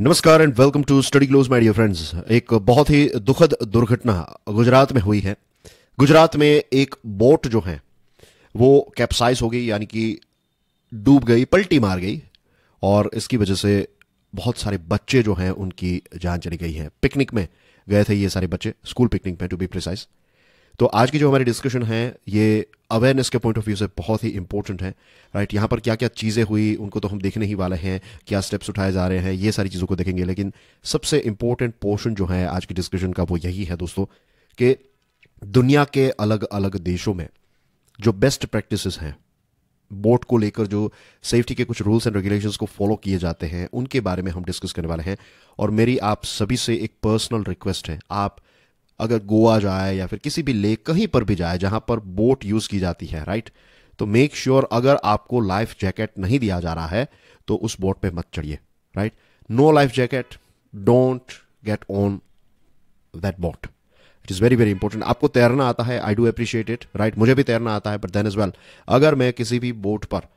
नमस्कार and welcome to study close my dear friends एक बहुत ही दुखद दुर्घटना गुजरात में हुई है गुजरात में एक बोट जो है वो कैप्साइज हो गई यानी कि डूब गई पलटी मार गई और इसकी वजह से बहुत सारे बच्चे जो हैं उनकी जान चली गई है पिकनिक में गए थे ये सारे बच्चे स्कूल पिकनिक में टू बी प्रिसाइज तो आज की जो हमारी डिस्कशन है ये अवेयरनेस के पॉइंट ऑफ व्यू से बहुत ही इंपॉर्टेंट है राइट यहाँ पर क्या क्या चीज़ें हुई उनको तो हम देखने ही वाले हैं क्या स्टेप्स उठाए जा रहे हैं ये सारी चीज़ों को देखेंगे लेकिन सबसे इंपॉर्टेंट पोर्शन जो है आज की डिस्कशन का वो यही है दोस्तों कि दुनिया के अलग अलग देशों में जो बेस्ट प्रैक्टिसेस हैं बोट को लेकर जो सेफ्टी के कुछ रूल्स एंड रेगुलेशंस को फॉलो किए जाते हैं उनके बारे में हम डिस्कस करने वाले हैं और मेरी आप सभी से एक पर्सनल रिक्वेस्ट है आप अगर गोवा जाए या फिर किसी भी लेक कहीं पर भी जाए जहां पर बोट यूज़ की जाती है राइट तो मेक श्योर sure अगर आपको लाइफ जैकेट नहीं दिया जा रहा है तो उस बोट पे मत चढ़िए right no life jacket don't get on that boat it is very very important आपको तैरना आता है I do appreciate it right मुझे भी तैरना आता है बट देन इज वेल अगर मैं किसी भी बोट पर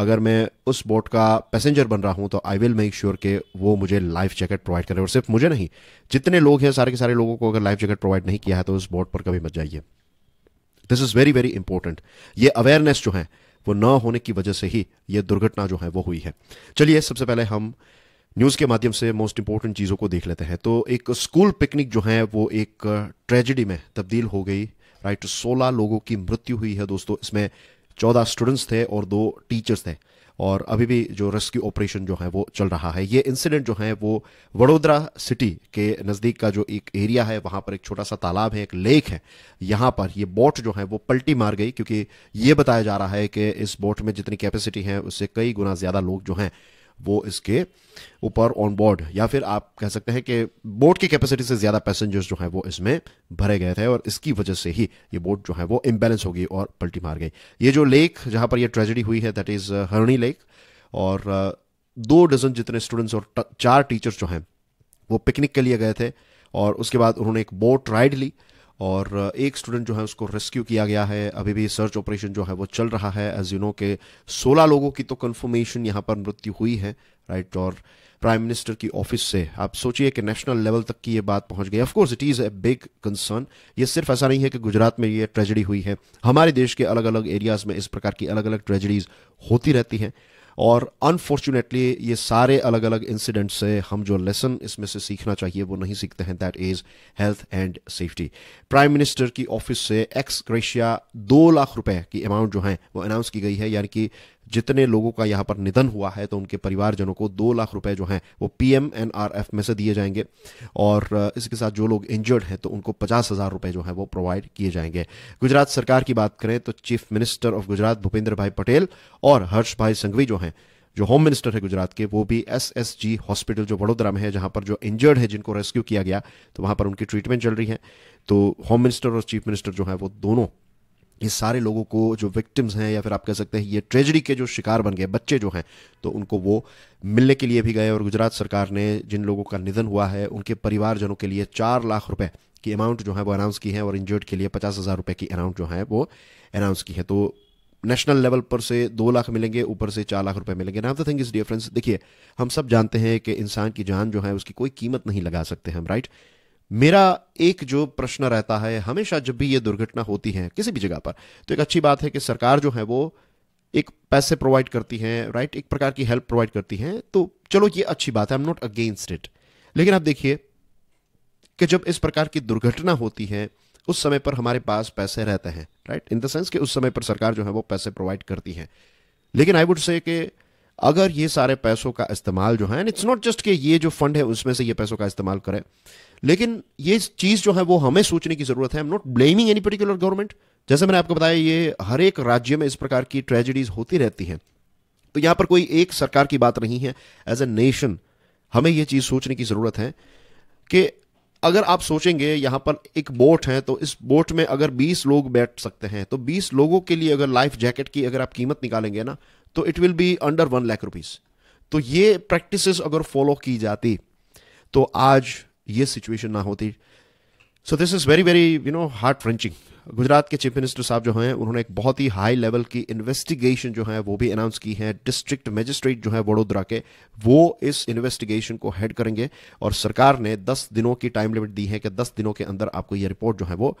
अगर मैं उस बोट का पैसेंजर बन रहा हूं तो आई विल मेक श्योर के वो मुझे लाइफ जैकेट प्रोवाइड करे और सिर्फ मुझे नहीं जितने लोग हैं सारे के सारे लोगों को अगर लाइफ जैकेट प्रोवाइड नहीं किया है तो उस बोट पर कभी मत जाइए this is very very important ये अवेयरनेस जो है वो न होने की वजह से ही ये दुर्घटना जो है वो हुई है चलिए सबसे पहले हम न्यूज़ के माध्यम से मोस्ट इंपॉर्टेंट चीज़ों को देख लेते हैं तो एक स्कूल पिकनिक जो है वो एक ट्रेजिडी में तब्दील हो गई राइट सोलह लोगों की मृत्यु हुई है दोस्तों इसमें चौदह स्टूडेंट्स थे और दो टीचर्स थे और अभी भी जो रेस्क्यू ऑपरेशन जो है वो चल रहा है ये इंसिडेंट जो है वो वडोदरा सिटी के नज़दीक का जो एक एरिया है वहां पर एक छोटा सा तालाब है एक लेक है यहां पर ये बोट जो है वो पलटी मार गई क्योंकि ये बताया जा रहा है कि इस बोट में जितनी कैपेसिटी है उससे कई गुना ज़्यादा लोग जो हैं वो इसके ऊपर ऑन बोर्ड या फिर आप कह सकते हैं कि बोट की कैपेसिटी से ज़्यादा पैसेंजर्स जो हैं वो इसमें भरे गए थे और इसकी वजह से ही ये बोट जो है वो इम्बेलेंस हो गई और पलटी मार गई ये जो लेक जहां पर यह ट्रेजिडी हुई है दैट इज़ हरणी लेक और uh, दो डजन जितने स्टूडेंट्स और चार टीचर्स जो हैं वो पिकनिक के लिए गए थे और उसके बाद उन्होंने एक बोट राइड ली और एक स्टूडेंट जो है उसको रेस्क्यू किया गया है अभी भी सर्च ऑपरेशन जो है वो चल रहा है एज यू नो के 16 लोगों की तो कंफर्मेशन यहाँ पर मृत्यु हुई है राइट और प्राइम मिनिस्टर की ऑफिस से आप सोचिए कि नेशनल लेवल तक की ये बात पहुंच गई of course it is a big concern ये सिर्फ ऐसा नहीं है कि गुजरात में ये ट्रेजडी हुई है हमारे देश के अलग अलग एरियाज़ में इस प्रकार की अलग अलग ट्रेजडीज़ होती रहती हैं और अनफॉर्चुनेटली ये सारे अलग अलग इंसिडेंट से हम जो लेसन इसमें से सीखना चाहिए वो नहीं सीखते हैं that is health and safety prime minister की ऑफिस से एक्स क्रेशिया दो लाख रुपए की अमाउंट जो है वो अनाउंस की गई है यानी कि जितने लोगों का यहां पर निधन हुआ है तो उनके परिवारजनों को दो लाख रुपए जो हैं वो पीएम एनआरएफ में से दिए जाएंगे और इसके साथ जो लोग इंजर्ड हैं तो उनको पचास हज़ार रुपए जो है वो प्रोवाइड किए जाएंगे गुजरात सरकार की बात करें तो chief minister of Gujarat Bhupendra bhai Patel और हर्ष भाई संघवी जो हैं जो होम मिनिस्टर है गुजरात के वो भी एस एस जी हॉस्पिटल जो वडोदरा में है जहां पर जो इंजर्ड है जिनको रेस्क्यू किया गया तो वहां पर उनकी ट्रीटमेंट चल रही है तो होम मिनिस्टर और चीफ मिनिस्टर जो है वो दोनों ये सारे लोगों को जो विक्टिम्स हैं या फिर आप कह सकते हैं ये ट्रेजडी के जो शिकार बन गए बच्चे जो हैं तो उनको वो मिलने के लिए भी गए और गुजरात सरकार ने जिन लोगों का निधन हुआ है उनके परिवारजनों के लिए चार लाख रुपए की अमाउंट जो है वो अनाउंस की है और इंजर्ड के लिए पचास हज़ार रुपये की अमाउंट जो है वो अनाउंस की है तो नेशनल लेवल पर से दो लाख मिलेंगे ऊपर से चार लाख रुपए मिलेंगे now the thing is difference देखिए हम सब जानते हैं कि इंसान की जान जो है उसकी कोई कीमत नहीं लगा सकते हम राइट right? मेरा एक जो प्रश्न रहता है हमेशा जब भी ये दुर्घटना होती है किसी भी जगह पर तो एक अच्छी बात है कि सरकार जो है वो एक पैसे प्रोवाइड करती है राइट एक प्रकार की हेल्प प्रोवाइड करती है तो चलो ये अच्छी बात है I am not against it लेकिन आप देखिए कि जब इस प्रकार की दुर्घटना होती है उस समय पर हमारे पास पैसे रहते हैं राइट इन द सेंस कि उस समय पर सरकार जो है वो पैसे प्रोवाइड करती है लेकिन आई वुड से कि अगर ये सारे पैसों का इस्तेमाल जो है एंड इट्स नॉट जस्ट कि ये जो फंड है उसमें से ये पैसों का इस्तेमाल करें लेकिन ये चीज़ जो है वो हमें सोचने की ज़रूरत है I am not blaming any particular government जैसे मैंने आपको बताया ये हर एक राज्य में इस प्रकार की ट्रेजिडीज होती रहती हैं तो यहां पर कोई एक सरकार की बात नहीं है एज ए नेशन हमें यह चीज़ सोचने की ज़रूरत है कि अगर आप सोचेंगे यहां पर एक बोट है तो इस बोट में अगर 20 लोग बैठ सकते हैं तो 20 लोगों के लिए अगर लाइफ जैकेट की अगर आप कीमत निकालेंगे ना तो it will be under one lakh rupees तो ये प्रैक्टिसेस अगर फॉलो की जाती तो आज ये सिचुएशन ना होती so this is very very you know heart wrenching Gujarat के चीफ मिनिस्टर साहब जो हैं उन्होंने एक बहुत ही हाई लेवल की इन्वेस्टिगेशन जो है वो भी अनाउंस की है डिस्ट्रिक्ट मजिस्ट्रेट जो है वडोदरा के वो इस इन्वेस्टिगेशन को हेड करेंगे और सरकार ने 10 दिनों की टाइम लिमिट दी है कि 10 दिनों के अंदर आपको ये रिपोर्ट जो है वो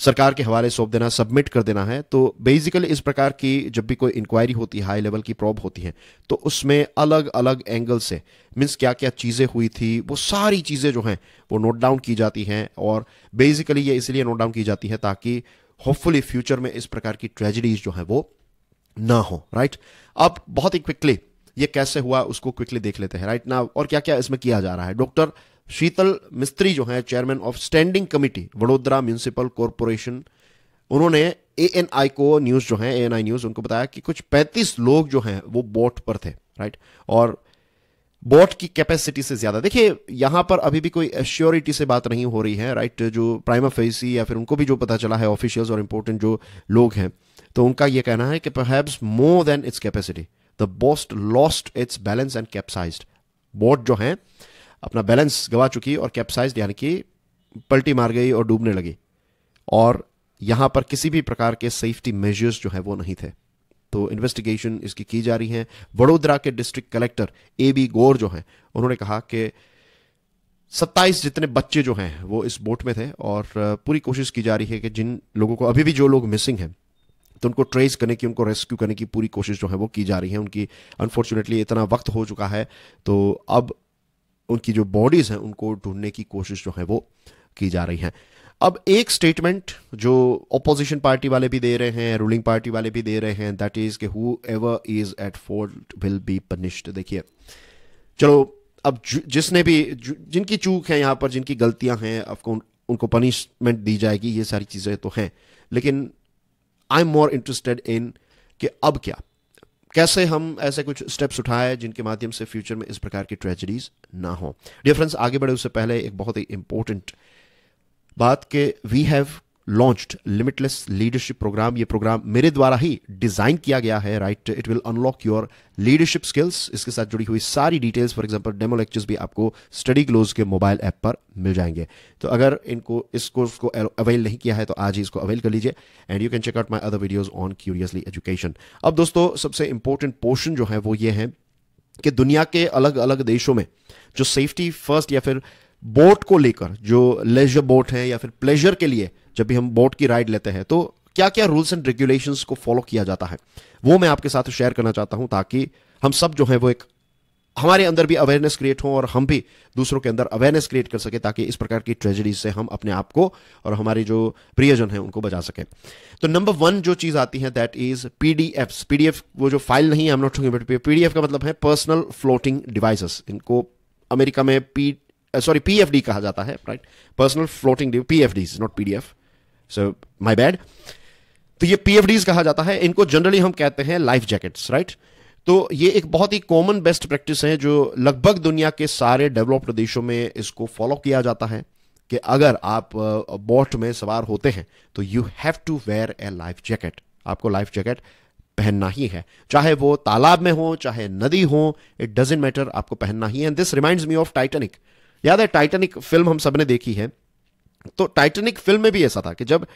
सरकार के हवाले सौंप देना सबमिट कर देना है तो बेसिकली इस प्रकार की जब भी कोई इंक्वायरी होती है हाई लेवल की प्रॉब होती है तो उसमें अलग अलग एंगल से मीन्स क्या क्या चीज़ें हुई थी वो सारी चीज़ें जो हैं वो नोट डाउन की जाती हैं और बेसिकली ये इसलिए नोट डाउन की जाती है ताकि होपफुली फ्यूचर में इस प्रकार की ट्रेजिडीज जो हैं वो ना हो राइट अब बहुत ही क्विकली ये कैसे हुआ उसको क्विकली देख लेते हैं राइट ना और क्या क्या इसमें किया जा रहा है डॉक्टर शीतल मिस्त्री जो हैं chairman of standing committee Vadodara municipal corporation उन्होंने ए एन आई को न्यूज़ जो है ए एन आई न्यूज़ उनको बताया कि कुछ 35 लोग जो हैं वो बोट पर थे राइट और बोट की कैपेसिटी से ज़्यादा देखिए यहां पर अभी भी कोई एश्योरिटी से बात नहीं हो रही है राइट जो प्राइम फेसी या फिर उनको भी जो पता चला है ऑफिशियल्स और इंपोर्टेंट जो लोग हैं तो उनका यह कहना है कि perhaps more than its capacity the boat lost its balance and capsize boat जो है अपना बैलेंस गवा चुकी और कैप्साइज यानी कि पलटी मार गई और डूबने लगी और यहां पर किसी भी प्रकार के सेफ्टी मेजर्स जो है वो नहीं थे तो इन्वेस्टिगेशन इसकी की जा रही है वडोदरा के district collector A B Gaur जो हैं उन्होंने कहा कि सत्ताईस जितने बच्चे जो हैं वो इस बोट में थे और पूरी कोशिश की जा रही है कि जिन लोगों को अभी भी जो लोग मिसिंग हैं तो उनको ट्रेस करने की उनको रेस्क्यू करने की पूरी कोशिश जो है वो की जा रही है उनकी अनफॉर्चुनेटली इतना वक्त हो चुका है तो अब उनकी जो बॉडीज़ हैं उनको ढूंढने की कोशिश जो है वो की जा रही है अब एक स्टेटमेंट जो ओपोजिशन पार्टी वाले भी दे रहे हैं रूलिंग पार्टी वाले भी दे रहे हैं दैट इज़ के whoever is at fault will be punished देखिए चलो अब जिसने भी जिनकी चूक है यहां पर जिनकी गलतियां हैं आपको उनको पनिशमेंट दी जाएगी ये सारी चीज़ें तो हैं लेकिन I am more interested in कि अब क्या कैसे हम ऐसे कुछ स्टेप्स उठाएं जिनके माध्यम से फ्यूचर में इस प्रकार की ट्रेजिडीज ना हो डियर फ्रेंड्स आगे बढ़े उससे पहले एक बहुत ही इंपॉर्टेंट बात के we have launched limitless leadership program ये प्रोग्राम मेरे द्वारा ही डिजाइन किया गया है right it will unlock your leadership skills इसके साथ जुड़ी हुई सारी details for example demo lectures भी आपको स्टडी क्लोज के मोबाइल ऐप पर मिल जाएंगे तो अगर इनको इस कोर्स को अवेल नहीं किया है तो आज ही इसको अवेल कर लीजिए and you can check out my other videos on Curiously Education अब दोस्तों सबसे इंपॉर्टेंट पोर्शन जो है वो ये है कि दुनिया के अलग अलग देशों में जो सेफ्टी फर्स्ट या फिर बोट को लेकर जो लेजर बोट है या फिर प्लेजर के लिए जब भी हम बोट की राइड लेते हैं तो क्या क्या रूल्स एंड रेगुलेशंस को फॉलो किया जाता है वो मैं आपके साथ शेयर करना चाहता हूं ताकि हम सब जो है वो एक हमारे अंदर भी अवेयरनेस क्रिएट हो और हम भी दूसरों के अंदर अवेयरनेस क्रिएट कर सके ताकि इस प्रकार की ट्रेजेडीज से हम अपने आप को और हमारे जो प्रियजन हैं उनको बचा सकें तो नंबर वन जो चीज़ आती है that is P D P D F वो जो फाइल नहीं है not but P D F का मतलब है पर्सनल फ्लोटिंग डिवाइसेस इनको अमेरिका में P sorry P F D कहा जाता है right personal floating P F not P D F so my bad तो ये पी कहा जाता है इनको जनरली हम कहते हैं लाइफ जैकेट्स राइट तो ये एक बहुत ही कॉमन बेस्ट प्रैक्टिस है जो लगभग दुनिया के सारे डेवलप्ड देशों में इसको फॉलो किया जाता है कि अगर आप बोट में सवार होते हैं तो you have to wear a life jacket आपको लाइफ जैकेट पहनना ही है चाहे वो तालाब में हो चाहे नदी हो इट डजेंट मैटर आपको पहनना ही है this reminds me of Titanic याद है टाइटेनिक फिल्म हम सबने देखी है तो टाइटेनिक फिल्म में भी ऐसा था कि जब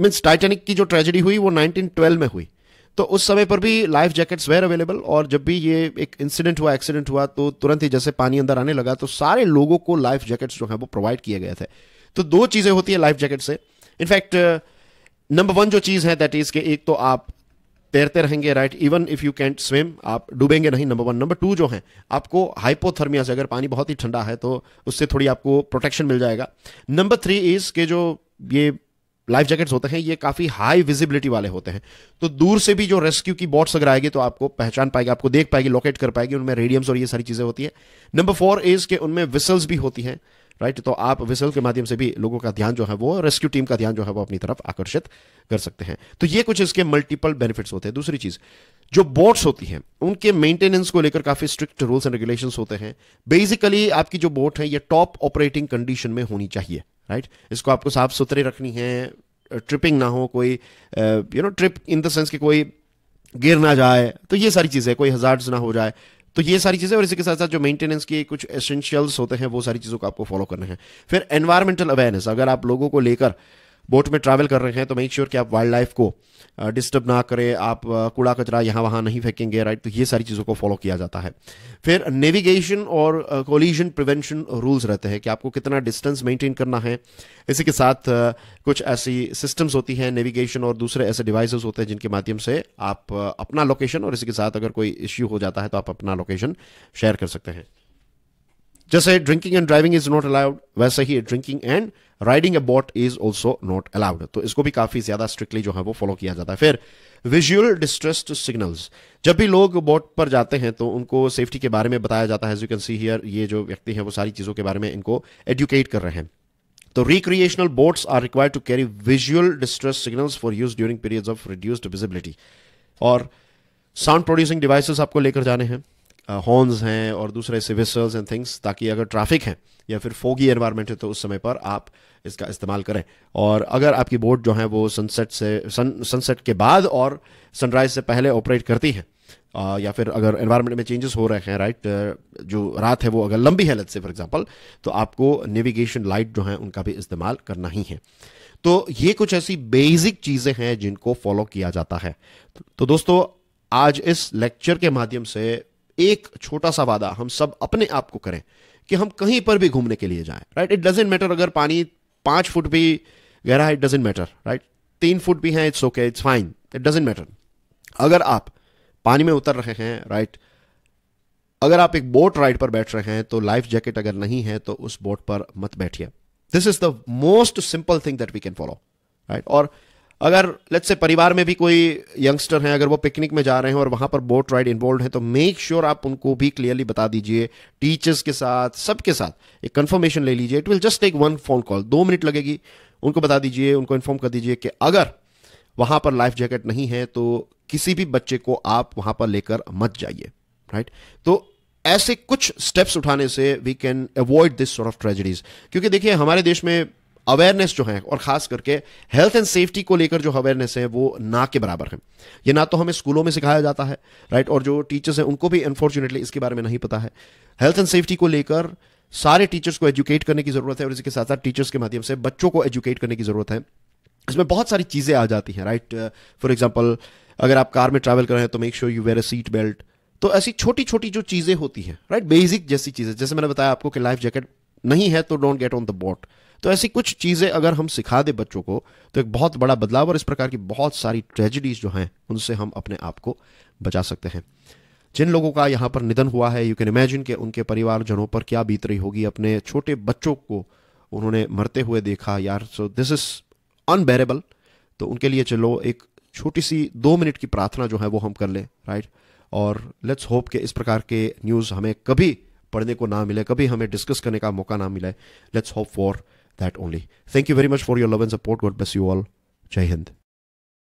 मीन्स टाइटेनिक की जो ट्रेजेडी हुई वो 1912 में हुई तो उस समय पर भी लाइफ जैकेट्स वेयर अवेलेबल और जब भी ये एक इंसिडेंट हुआ एक्सीडेंट हुआ तो तुरंत ही जैसे पानी अंदर आने लगा तो सारे लोगों को लाइफ जैकेट्स जो हैं वो प्रोवाइड किए गए थे तो दो चीज़ें होती है लाइफ जैकेट से इनफैक्ट नंबर वन जो चीज़ है दैट इज़ के एक तो आप तैरते रहेंगे right even if you can't swim आप डूबेंगे नहीं नंबर वन नंबर टू जो है आपको हाइपोथर्मिया से अगर पानी बहुत ही ठंडा है तो उससे थोड़ी आपको प्रोटेक्शन मिल जाएगा नंबर थ्री इज के जो ये लाइफ जैकेट्स होते हैं ये काफ़ी हाई विजिबिलिटी वाले होते हैं तो दूर से भी जो रेस्क्यू की बोट्स अगर आएगी तो आपको पहचान पाएगी आपको देख पाएगी लोकेट कर पाएगी उनमें रेडियम्स और ये सारी चीज़ें होती है नंबर फोर इज़ के उनमें विसल्स भी होती हैं राइट तो आप विसल के माध्यम से भी लोगों का ध्यान जो है वो रेस्क्यू टीम का ध्यान जो है वो अपनी तरफ आकर्षित कर सकते हैं तो ये कुछ इसके मल्टीपल बेनिफिट्स होते हैं दूसरी चीज़ जो बोट्स होती हैं उनके मेंटेनेंस को लेकर काफ़ी स्ट्रिक्ट रूल्स एंड रेगुलेशंस होते हैं बेसिकली आपकी जो बोट है ये टॉप ऑपरेटिंग कंडीशन में होनी चाहिए राइट इसको आपको साफ सुथरे रखनी है ट्रिपिंग ना हो कोई you know trip in the sense कि कोई गिर ना जाए तो ये सारी चीज़ें कोई हजार्ड्स ना हो जाए तो ये सारी चीज़ें और इसी के साथ साथ जो मेंटेनेंस के कुछ एसेंशियल्स होते हैं वो सारी चीज़ों को आपको फॉलो करना है फिर एनवायरमेंटल अवेयरनेस अगर आप लोगों को लेकर बोट में ट्रैवल कर रहे हैं तो मेक श्योर sure कि आप वाइल्ड लाइफ को डिस्टर्ब ना करें आप कूड़ा कचरा यहाँ वहाँ नहीं फेंकेंगे राइट तो ये सारी चीज़ों को फॉलो किया जाता है फिर नेविगेशन और कोलिजन प्रिवेंशन रूल्स रहते हैं कि आपको कितना डिस्टेंस मेंटेन करना है इसी के साथ कुछ ऐसी सिस्टम्स होती हैं नेविगेशन और दूसरे ऐसे डिवाइसेस होते हैं जिनके माध्यम से आप अपना लोकेशन और इसी के साथ अगर कोई इश्यू हो जाता है तो आप अपना लोकेशन शेयर कर सकते हैं जैसे drinking and driving is not allowed वैसे ही drinking and riding a boat is also not allowed तो इसको भी काफी ज्यादा स्ट्रिक्टली जो है वो फॉलो किया जाता है फिर विजुअल डिस्ट्रेस्ड सिग्नल्स जब भी लोग बोट पर जाते हैं तो उनको सेफ्टी के बारे में बताया जाता है as you can see here ये जो व्यक्ति हैं वो सारी चीज़ों के बारे में इनको एडुकेट कर रहे हैं तो recreational boats are required to carry visual distress signals for use during periods of reduced visibility और साउंड प्रोड्यूसिंग डिवाइसेस आपको लेकर जाने हैं हॉर्न्स हैं और दूसरे सिविसल्स एंड थिंग्स ताकि अगर ट्रैफिक है या फिर फोगी एनवायरमेंट है तो उस समय पर आप इसका इस्तेमाल करें और अगर आपकी बोट जो है वो सनसेट से सन सनसेट के बाद और सनराइज से पहले ऑपरेट करती है आ, या फिर अगर एनवायरमेंट में चेंजेस हो रहे हैं राइट जो रात है वो अगर लंबी है से फॉर एग्जांपल तो आपको नेविगेशन लाइट जो है उनका भी इस्तेमाल करना ही है तो ये कुछ ऐसी बेसिक चीज़ें हैं जिनको फॉलो किया जाता है तो दोस्तों आज इस लेक्चर के माध्यम से एक छोटा सा वादा हम सब अपने आप को करें कि हम कहीं पर भी घूमने के लिए जाएं राइट इट डजेंट मैटर अगर पानी पांच फुट भी गहरा है इट डजेंट मैटर राइट तीन फुट भी है it's okay it's fine it doesn't matter अगर आप पानी में उतर रहे हैं राइट right? अगर आप एक बोट राइड पर बैठ रहे हैं तो लाइफ जैकेट अगर नहीं है तो उस बोट पर मत बैठिए this is the most simple thing that we can follow right और अगर लेट्स से परिवार में भी कोई यंगस्टर हैं अगर वो पिकनिक में जा रहे हैं और वहां पर बोट राइड इन्वॉल्व है तो मेक श्योर sure आप उनको भी क्लियरली बता दीजिए टीचर्स के साथ सबके साथ एक कंफर्मेशन ले लीजिए it will just take one phone call दो मिनट लगेगी उनको बता दीजिए उनको इन्फॉर्म कर दीजिए कि अगर वहां पर लाइफ जैकेट नहीं है तो किसी भी बच्चे को आप वहां पर लेकर मत जाइए राइट तो ऐसे कुछ स्टेप्स उठाने से we can avoid this sort of tragedies क्योंकि देखिए हमारे देश में अवेयरनेस जो है और खास करके हेल्थ एंड सेफ्टी को लेकर जो अवेयरनेस है वो ना के बराबर है ये ना तो हमें स्कूलों में सिखाया जाता है राइट और जो टीचर्स हैं उनको भी अनफॉर्चुनेटली इसके बारे में नहीं पता है हेल्थ एंड सेफ्टी को लेकर सारे टीचर्स को एजुकेट करने की जरूरत है और इसके साथ साथ टीचर्स के माध्यम से बच्चों को एजुकेट करने की जरूरत है इसमें बहुत सारी चीज़ें आ जाती हैं राइट फॉर एग्जाम्पल अगर आप कार में ट्रैवल कर रहे हैं तो make sure you wear a seat belt तो ऐसी छोटी छोटी जो चीज़ें होती हैं राइट बेसिक जैसी चीज़ें जैसे मैंने बताया आपको कि लाइफ जैकेट नहीं है तो don't get on the boat तो ऐसी कुछ चीज़ें अगर हम सिखा दें बच्चों को तो एक बहुत बड़ा बदलाव और इस प्रकार की बहुत सारी ट्रेजिडीज़ जो हैं उनसे हम अपने आप को बचा सकते हैं जिन लोगों का यहां पर निधन हुआ है यू कैन इमेजिन के उनके परिवारजनों पर क्या बीत रही होगी अपने छोटे बच्चों को उन्होंने मरते हुए देखा यार सो दिस इज़ अनबेरेबल तो उनके लिए चलो एक छोटी सी दो मिनट की प्रार्थना जो है वो हम कर लें राइट और लेट्स होप के इस प्रकार के न्यूज़ हमें कभी पढ़ने को ना मिले कभी हमें डिस्कस करने का मौका ना मिले let's hope for that only. Thank you very much for your love and support. God bless you all. Jai Hind.